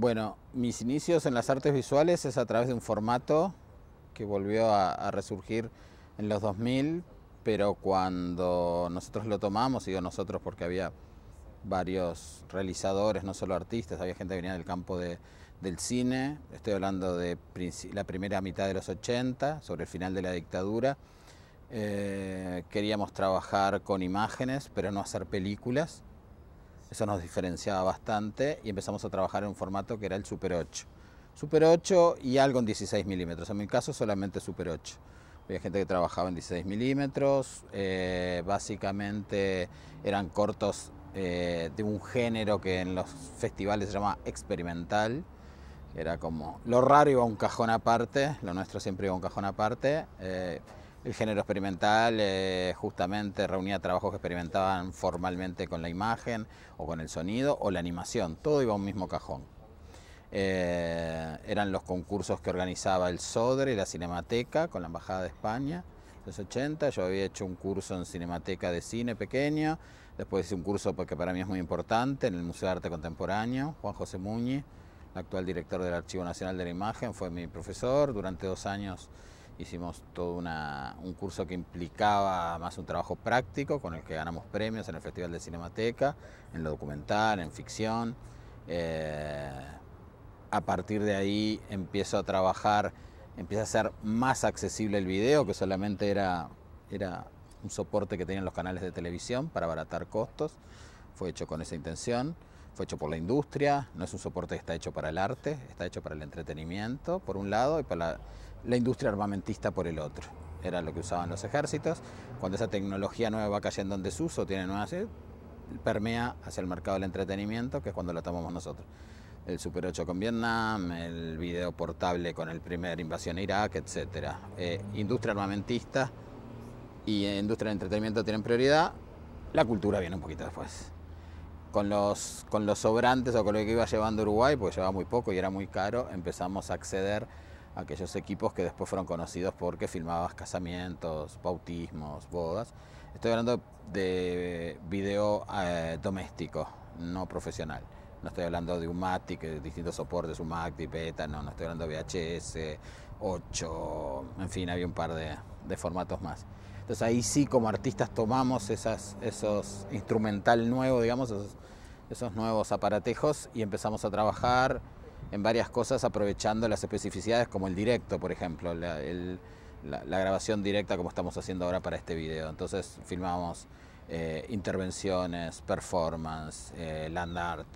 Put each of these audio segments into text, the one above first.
Bueno, mis inicios en las artes visuales es a través de un formato que volvió a, resurgir en los 2000, pero cuando nosotros lo tomamos, digo nosotros porque había varios realizadores, no solo artistas, había gente que venía del campo del cine, estoy hablando de la primera mitad de los 80, sobre el final de la dictadura. Eh, queríamos trabajar con imágenes, pero no hacer películas. Eso nos diferenciaba bastante y empezamos a trabajar en un formato que era el Super 8. Super 8 y algo en 16 milímetros. En mi caso solamente Super 8. Había gente que trabajaba en 16 milímetros. Eh, básicamente eran cortos eh, de un género que en los festivales se llama experimental. Era como lo raro iba a un cajón aparte, lo nuestro siempre iba a un cajón aparte. Eh, el género experimental eh, justamente reunía trabajos que experimentaban formalmente con la imagen o con el sonido o la animación, todo iba a un mismo cajón. Eh, eran los concursos que organizaba el Sodre y la Cinemateca con la Embajada de España los 80. Yo había hecho un curso en Cinemateca de Cine pequeño, después hice un curso porque para mí es muy importante en el Museo de Arte Contemporáneo, Juan José Muñiz, el actual director del Archivo Nacional de la Imagen, fue mi profesor durante dos años Hicimos todo un curso que implicaba más un trabajo práctico con el que ganamos premios en el Festival de Cinemateca, en lo documental, en ficción. Eh, a partir de ahí empiezo a trabajar, empieza a ser más accesible el video, que solamente era, era un soporte que tenían los canales de televisión para abaratar costos. Fue hecho con esa intención, fue hecho por la industria, no es un soporte que está hecho para el arte, está hecho para el entretenimiento, por un lado, y para la la industria armamentista por el otro. Era lo que usaban los ejércitos. Cuando esa tecnología nueva va cayendo en desuso, tiene nuevas, permea hacia el mercado del entretenimiento, que es cuando lo tomamos nosotros. El Super 8 con Vietnam, el video portable con el primer invasión a Irak, etc. Eh, industria armamentista y eh, industria del entretenimiento tienen prioridad. La cultura viene un poquito después. Con los, con los sobrantes o con lo que iba llevando Uruguay, porque llevaba muy poco y era muy caro, empezamos a acceder aquellos equipos que después fueron conocidos porque filmabas casamientos, bautismos, bodas. Estoy hablando de video eh, doméstico, no profesional. No estoy hablando de un Matic, de distintos soportes, un Matic, Beta, no, no estoy hablando de VHS, 8, en fin, había un par de, formatos más. Entonces ahí sí como artistas tomamos esos instrumental nuevos, digamos, esos, esos nuevos aparatejos y empezamos a trabajar en varias cosas aprovechando las especificidades como el directo, por ejemplo, la, grabación directa como estamos haciendo ahora para este video. Entonces filmamos eh, intervenciones, performance, eh, land art.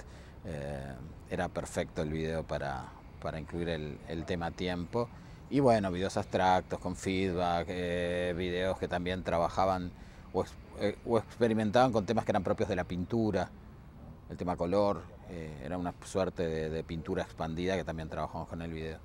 Eh, era perfecto el video para, para incluir el, tema tiempo. Y bueno, videos abstractos con feedback, videos que también trabajaban o, o experimentaban con temas que eran propios de la pintura, el tema color, eh, era una suerte de, pintura expandida que también trabajamos con el video.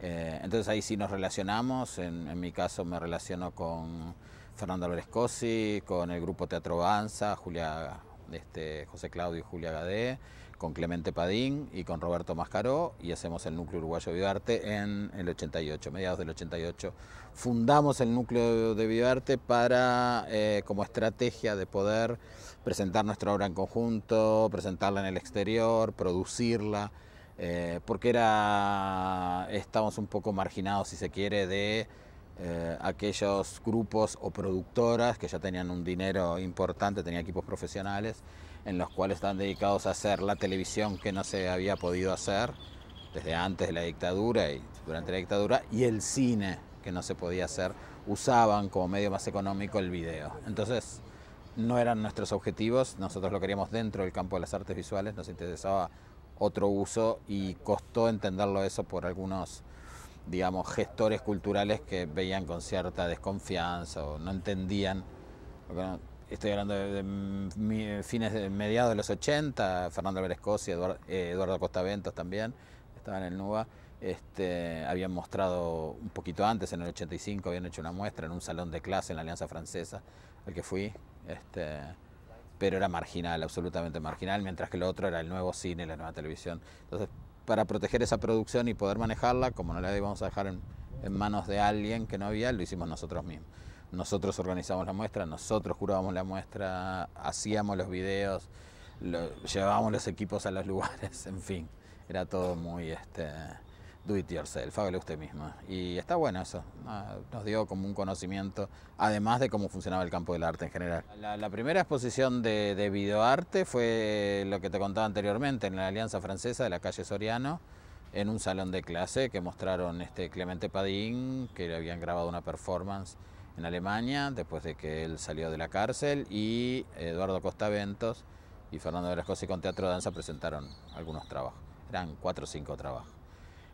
Eh, entonces ahí sí nos relacionamos, en, mi caso me relaciono con Fernando Álvarez Cosi, con el grupo Teatro Banza, Julia, este, José Claudio y Julia Gade con Clemente Padín y con Roberto Mascaró y hacemos el Núcleo Uruguayo de en el 88, mediados del 88. Fundamos el Núcleo de Bioarte para, eh, como estrategia de poder presentar nuestra obra en conjunto, presentarla en el exterior, producirla, eh, porque era, estábamos un poco marginados, si se quiere, de... Eh, aquellos grupos o productoras que ya tenían un dinero importante, tenían equipos profesionales en los cuales están dedicados a hacer la televisión que no se había podido hacer desde antes de la dictadura y durante la dictadura, y el cine que no se podía hacer, usaban como medio más económico el video. Entonces, no eran nuestros objetivos, nosotros lo queríamos dentro del campo de las artes visuales, nos interesaba otro uso y costó entenderlo eso por algunos, digamos, gestores culturales que veían con cierta desconfianza o no entendían estoy hablando de, eh, fines de mediados de los 80, Fernando Álvarez Cosi, Eduardo, eh, Eduardo Costaventos también, estaban en el NUBA, este, habían mostrado un poquito antes, en el 85, habían hecho una muestra en un salón de clase en la Alianza Francesa, al que fui, este, pero era marginal, absolutamente marginal, mientras que lo otro era el nuevo cine, la nueva televisión. Entonces, para proteger esa producción y poder manejarla, como no la íbamos a dejar en manos de alguien que no había, lo hicimos nosotros mismos. Nosotros organizamos la muestra, nosotros jurábamos la muestra, hacíamos los videos, llevábamos los equipos a los lugares, en fin. Era todo muy este, do it yourself, hágalo usted misma. Y está bueno eso, nos dio como un conocimiento, además de cómo funcionaba el campo del arte en general. La, primera exposición de, videoarte fue lo que te contaba anteriormente, en la Alianza Francesa de la calle Soriano, en un salón de clase que mostraron este Clemente Padín, que le habían grabado una performance en Alemania después de que él salió de la cárcel y Eduardo Costa Ventos y Fernando y con Teatro Danza presentaron algunos trabajos. Eran cuatro o cinco trabajos.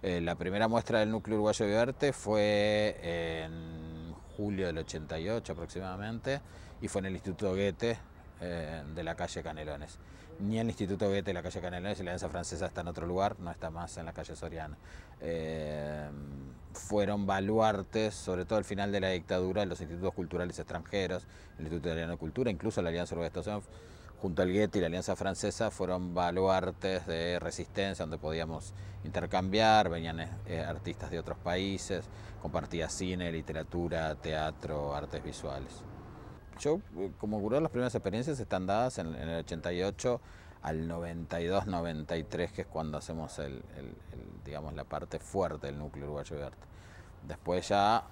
Eh, la primera muestra del Núcleo Uruguayo de Arte fue en julio del 88 aproximadamente y fue en el Instituto Goethe eh, de la calle Canelones ni el Instituto Goethe la calle Canelones y la Alianza Francesa está en otro lugar, no está más en la calle Soriana. Eh, fueron baluartes, sobre todo al final de la dictadura, los institutos culturales extranjeros, el Instituto Italiano de Cultura, incluso la Alianza Uruguay junto al Goethe y la Alianza Francesa, fueron baluartes de resistencia donde podíamos intercambiar, venían eh, artistas de otros países, compartía cine, literatura, teatro, artes visuales. Yo, eh, como ocurrió, las primeras experiencias están dadas en, el 88 al 92-93, que es cuando hacemos el, digamos, la parte fuerte del núcleo uruguayo de arte. Después ya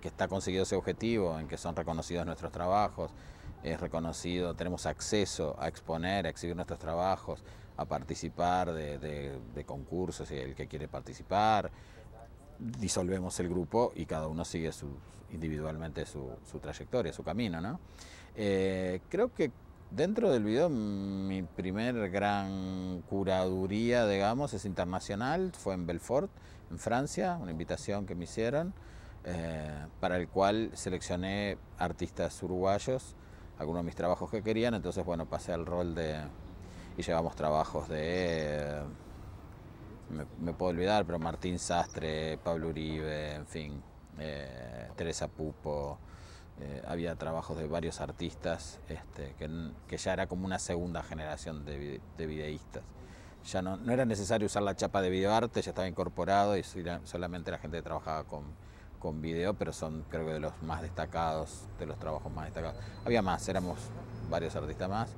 que está conseguido ese objetivo, en que son reconocidos nuestros trabajos, es reconocido, tenemos acceso a exponer, a exhibir nuestros trabajos, a participar de, concursos y el que quiere participar, disolvemos el grupo y cada uno sigue su, individualmente su, su trayectoria, su camino, ¿no? Eh, creo que dentro del video mi primer gran curaduría, digamos, es internacional, fue en Belfort, en Francia, una invitación que me hicieron, eh, para el cual seleccioné artistas uruguayos, algunos de mis trabajos que querían, entonces bueno, pasé al rol de... y llevamos trabajos de me, puedo olvidar, pero Martín Sastre, Pablo Uribe, en fin, eh, Teresa Pupo, eh, había trabajos de varios artistas este, que, que, ya era como una segunda generación de, de videístas. Ya no, no, era necesario usar la chapa de videoarte, ya estaba incorporado y solamente la gente trabajaba con, con video, pero son creo que de los más destacados, de los trabajos más destacados. Había más, éramos varios artistas más.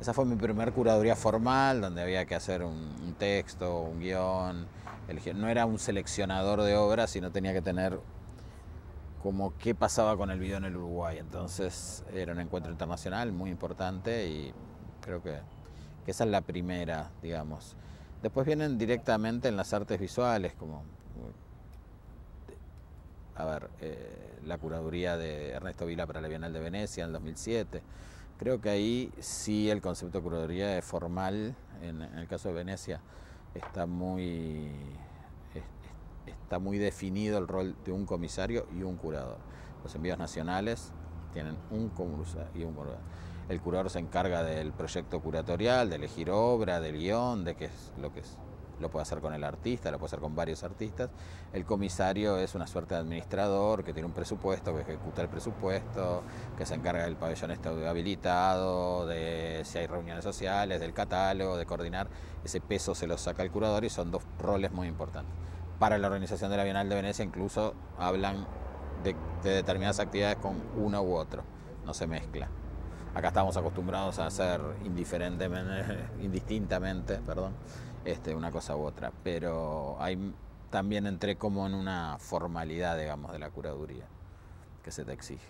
Esa fue mi primer curaduría formal, donde había que hacer un, texto, un guión. El, no era un seleccionador de obras, sino tenía que tener como qué pasaba con el video en el Uruguay. Entonces era un encuentro internacional muy importante y creo que, esa es la primera, digamos. Después vienen directamente en las artes visuales, como a ver, eh, la curaduría de Ernesto Vila para la Bienal de Venecia en el 2007. Creo que ahí sí el concepto de curaduría es formal, en, el caso de Venecia está muy, está muy definido el rol de un comisario y un curador. Los envíos nacionales tienen un comisario y un curador. El curador se encarga del proyecto curatorial, de elegir obra, del guión, de qué es lo que es lo puede hacer con el artista, lo puede hacer con varios artistas. El comisario es una suerte de administrador que tiene un presupuesto, que ejecuta el presupuesto, que se encarga del pabellón este habilitado, de si hay reuniones sociales, del catálogo, de coordinar. Ese peso se lo saca el curador y son dos roles muy importantes. Para la organización de la Bienal de Venecia incluso hablan de, determinadas actividades con uno u otro, no se mezcla. Acá estamos acostumbrados a hacer indiferentemente, indistintamente, perdón, este, una cosa u otra, pero hay, también entré como en una formalidad, digamos, de la curaduría que se te exige.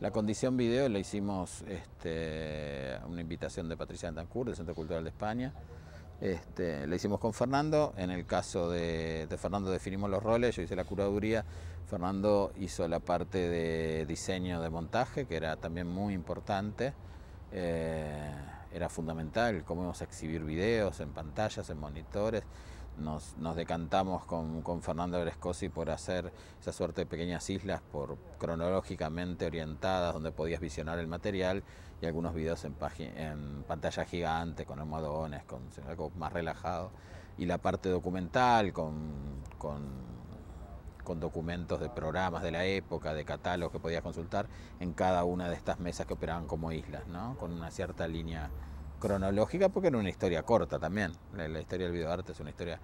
La condición video la hicimos este, una invitación de Patricia Andancur, del Centro Cultural de España. Este, la hicimos con Fernando. En el caso de, Fernando definimos los roles, yo hice la curaduría. Fernando hizo la parte de diseño de montaje, que era también muy importante. Eh, era fundamental, cómo íbamos a exhibir videos en pantallas, en monitores. Nos, nos decantamos con, con Fernando Grescosi por hacer esa suerte de pequeñas islas por cronológicamente orientadas donde podías visionar el material y algunos videos en, en pantalla gigante, con almohadones, con algo más relajado. Y la parte documental, con con documentos de programas de la época, de catálogos que podías consultar en cada una de estas mesas que operaban como islas, Con una cierta línea cronológica, porque era una historia corta también. La, historia del videoarte es una historia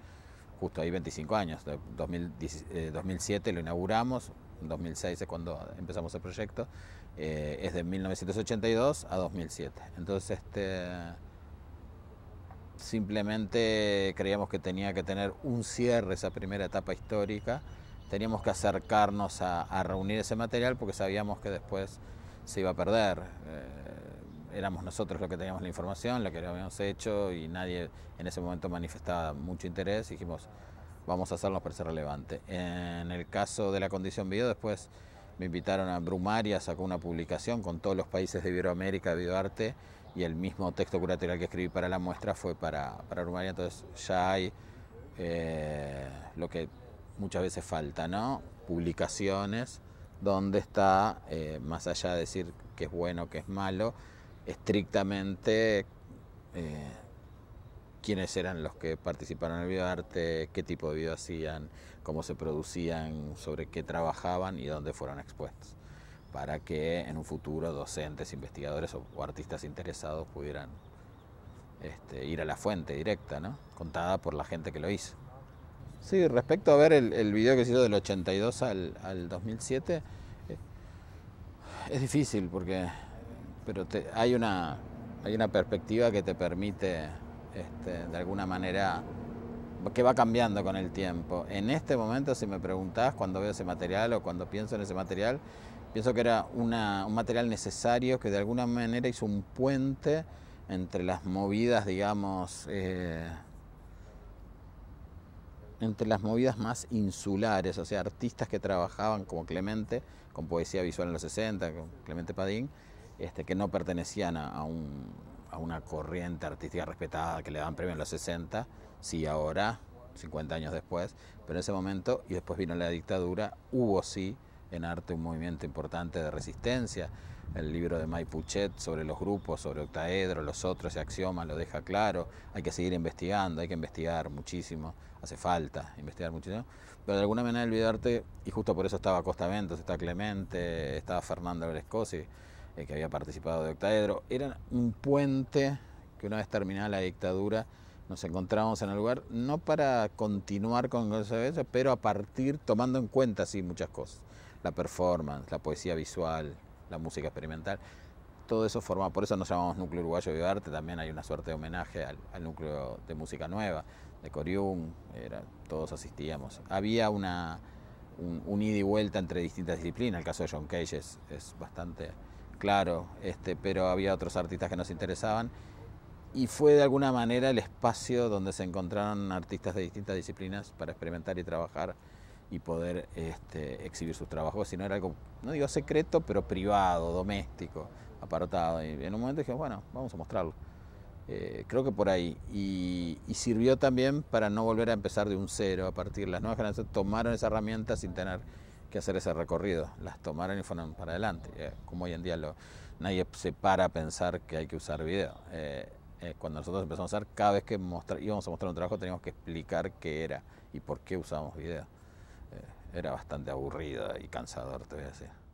justo ahí 25 años. 2007 eh, lo inauguramos, 2006 es cuando empezamos el proyecto, eh, es de 1982 a 2007. Entonces, este, simplemente creíamos que tenía que tener un cierre esa primera etapa histórica teníamos que acercarnos a, reunir ese material porque sabíamos que después se iba a perder. Eh, éramos nosotros los que teníamos la información, la que habíamos hecho y nadie en ese momento manifestaba mucho interés. Dijimos, vamos a hacerlo para ser relevante. En el caso de la condición video, después me invitaron a Brumaria, sacó una publicación con todos los países de Iberoamérica de y el mismo texto curatorial que escribí para la muestra fue para, Brumaria, entonces ya hay eh, lo que muchas veces falta, ¿no? Publicaciones donde está, eh, más allá de decir que es bueno, o que es malo, estrictamente eh, quiénes eran los que participaron en el videoarte, qué tipo de video hacían, cómo se producían, sobre qué trabajaban y dónde fueron expuestos, para que en un futuro docentes, investigadores o, artistas interesados pudieran este, ir a la fuente directa, ¿no? contada por la gente que lo hizo. Sí, respecto a ver el, video que se hizo del 82 al, 2007, eh, es difícil porque pero hay una hay una perspectiva que te permite este, de alguna manera que va cambiando con el tiempo. En este momento, si me preguntás cuando veo ese material o cuando pienso en ese material, pienso que era un material necesario que de alguna manera hizo un puente entre las movidas, digamos, eh, entre las movidas más insulares, o sea, artistas que trabajaban como Clemente, con poesía visual en los 60, con Clemente Padín, este, que no pertenecían a, un, a una corriente artística respetada que le daban premio en los 60, sí ahora, 50 años después, pero en ese momento, y después vino la dictadura, hubo sí en arte un movimiento importante de resistencia. El libro de May Puchet sobre los grupos, sobre octaedro, los otros y axiomas lo deja claro. Hay que seguir investigando, hay que investigar muchísimo, hace falta investigar muchísimo. Pero de alguna manera el y justo por eso estaba Costa Ventos, está Clemente, estaba Fernando Grescosi, eh, que había participado de octaedro, era un puente que una vez terminada la dictadura, nos encontramos en el lugar, no para continuar con eso, pero a partir, tomando en cuenta así muchas cosas la performance, la poesía visual, la música experimental. Todo eso forma, por eso nos llamamos Núcleo Uruguayo de Arte, también hay una suerte de homenaje al, núcleo de música nueva, de Corium, todos asistíamos. Había una, un, ida y vuelta entre distintas disciplinas, el caso de John Cage es, bastante claro, este, pero había otros artistas que nos interesaban y fue de alguna manera el espacio donde se encontraron artistas de distintas disciplinas para experimentar y trabajar y poder este, exhibir sus trabajos, sino era algo, no digo secreto, pero privado, doméstico, apartado. Y en un momento dije, bueno, vamos a mostrarlo. Eh, creo que por ahí. Y, sirvió también para no volver a empezar de un cero a partir. Las nuevas generaciones tomaron esa herramienta sin tener que hacer ese recorrido. Las tomaron y fueron para adelante. Eh, como hoy en día lo, nadie se para a pensar que hay que usar video. Eh, cuando nosotros empezamos a usar, cada vez que mostrar, íbamos a mostrar un trabajo teníamos que explicar qué era y por qué usábamos video era bastante aburrida y cansador, te voy a decir.